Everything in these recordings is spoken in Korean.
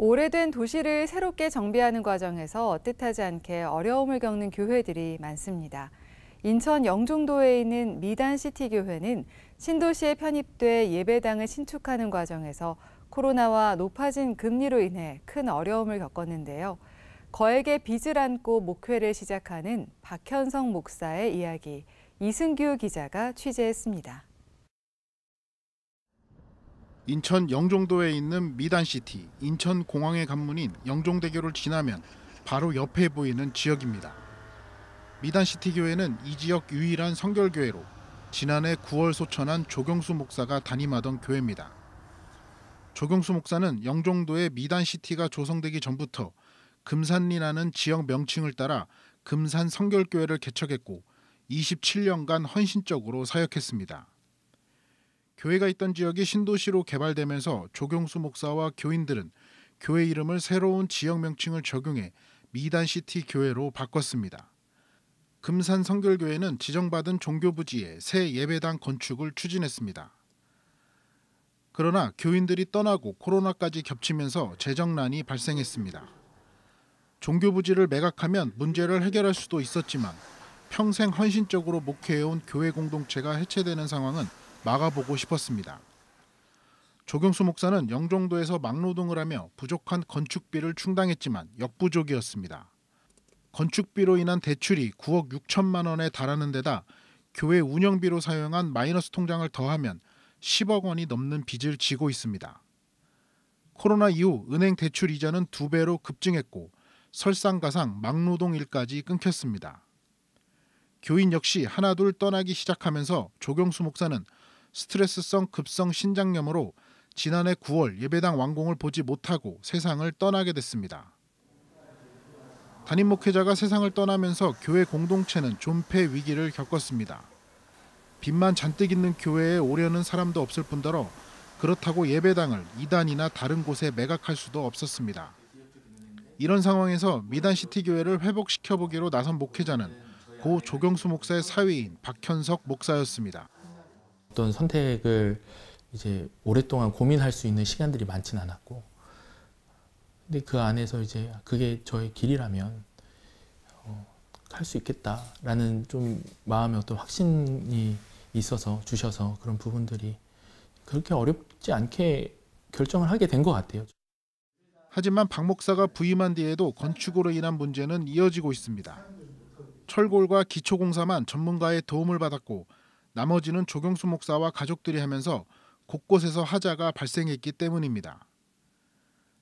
오래된 도시를 새롭게 정비하는 과정에서 뜻하지 않게 어려움을 겪는 교회들이 많습니다. 인천 영종도에 있는 미단시티 교회는 신도시에 편입돼 예배당을 신축하는 과정에서 코로나와 높아진 금리로 인해 큰 어려움을 겪었는데요. 거액의 빚을 안고 목회를 시작하는 박현성 목사의 이야기, 이승규 기자가 취재했습니다. 인천 영종도에 있는 미단시티 인천 공항의 관문인 영종대교를 지나면 바로 옆에 보이는 지역입니다. 미단시티 교회는 이 지역 유일한 성결교회로 지난해 9월 소천한 조경수 목사가 담임하던 교회입니다. 조경수 목사는 영종도의 미단시티가 조성되기 전부터 금산리라는 지역 명칭을 따라 금산 성결교회를 개척했고 27년간 헌신적으로 사역했습니다. 교회가 있던 지역이 신도시로 개발되면서 조경수 목사와 교인들은 교회 이름을 새로운 지역 명칭을 적용해 미단시티 교회로 바꿨습니다. 금산 성결교회는 지정받은 종교부지에 새 예배당 건축을 추진했습니다. 그러나 교인들이 떠나고 코로나까지 겹치면서 재정난이 발생했습니다. 종교부지를 매각하면 문제를 해결할 수도 있었지만 평생 헌신적으로 목회해온 교회 공동체가 해체되는 상황은 막아보고 싶었습니다. 조경수 목사는 영종도에서 막노동을 하며 부족한 건축비를 충당했지만 역부족이었습니다. 건축비로 인한 대출이 9억 6천만 원에 달하는 데다 교회 운영비로 사용한 마이너스 통장을 더하면 10억 원이 넘는 빚을 지고 있습니다. 코로나 이후 은행 대출 이자는 두 배로 급증했고 설상가상 막노동 일까지 끊겼습니다. 교인 역시 하나둘 떠나기 시작하면서 조경수 목사는 스트레스성 급성 신장염으로 지난해 9월 예배당 완공을 보지 못하고 세상을 떠나게 됐습니다. 담임 목회자가 세상을 떠나면서 교회 공동체는 존폐 위기를 겪었습니다. 빚만 잔뜩 있는 교회에 오려는 사람도 없을 뿐더러 그렇다고 예배당을 이단이나 다른 곳에 매각할 수도 없었습니다. 이런 상황에서 미단시티 교회를 회복시켜 보기로 나선 목회자는 고 조경수 목사의 사위인 박현석 목사였습니다. 어떤 선택을 이제 오랫동안 고민할 수 있는 시간들이 많진 않았고 근데 그 안에서 이제 그게 저의 길이라면 어, 할수 있겠다라는 좀 마음의 어떤 확신이 있어서 주셔서 그런 부분들이 그렇게 어렵지 않게 결정을 하게 된 것 같아요. 하지만 박 목사가 부임한 뒤에도 건축으로 인한 문제는 이어지고 있습니다. 철골과 기초공사만 전문가의 도움을 받았고 나머지는 조경수 목사와 가족들이 하면서 곳곳에서 하자가 발생했기 때문입니다.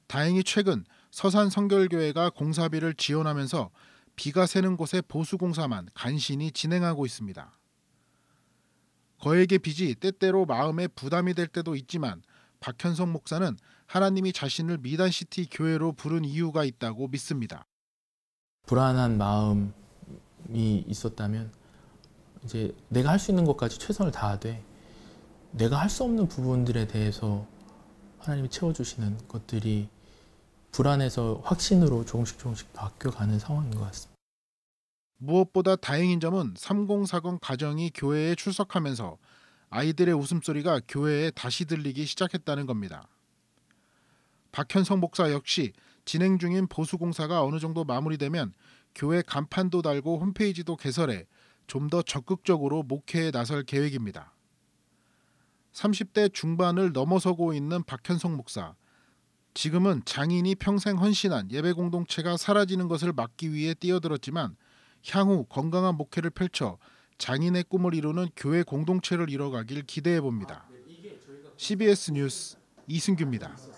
다행히 최근 서산 성결교회가 공사비를 지원하면서 비가 새는 곳에 보수공사만 간신히 진행하고 있습니다. 거액의 빚이 때때로 마음에 부담이 될 때도 있지만 박현성 목사는 하나님이 자신을 미단시티 교회로 부른 이유가 있다고 믿습니다. 불안한 마음이 있었다면 이제 내가 할 수 있는 것까지 최선을 다하되 내가 할 수 없는 부분들에 대해서 하나님이 채워주시는 것들이 불안해서 확신으로 조금씩 조금씩 바뀌어가는 상황인 것 같습니다. 무엇보다 다행인 점은 3040 가정이 교회에 출석하면서 아이들의 웃음소리가 교회에 다시 들리기 시작했다는 겁니다. 박현성 목사 역시 진행 중인 보수공사가 어느 정도 마무리되면 교회 간판도 달고 홈페이지도 개설해 좀더 적극적으로 목회에 나설 계획입니다. 30대 중반을 넘어서고 있는 박현석 목사. 지금은 장인이 평생 헌신한 예배 공동체가 사라지는 것을 막기 위해 뛰어들었지만 향후 건강한 목회를 펼쳐 장인의 꿈을 이루는 교회 공동체를 이뤄가길 기대해 봅니다. CBS 아, 네, 뉴스 이승규입니다.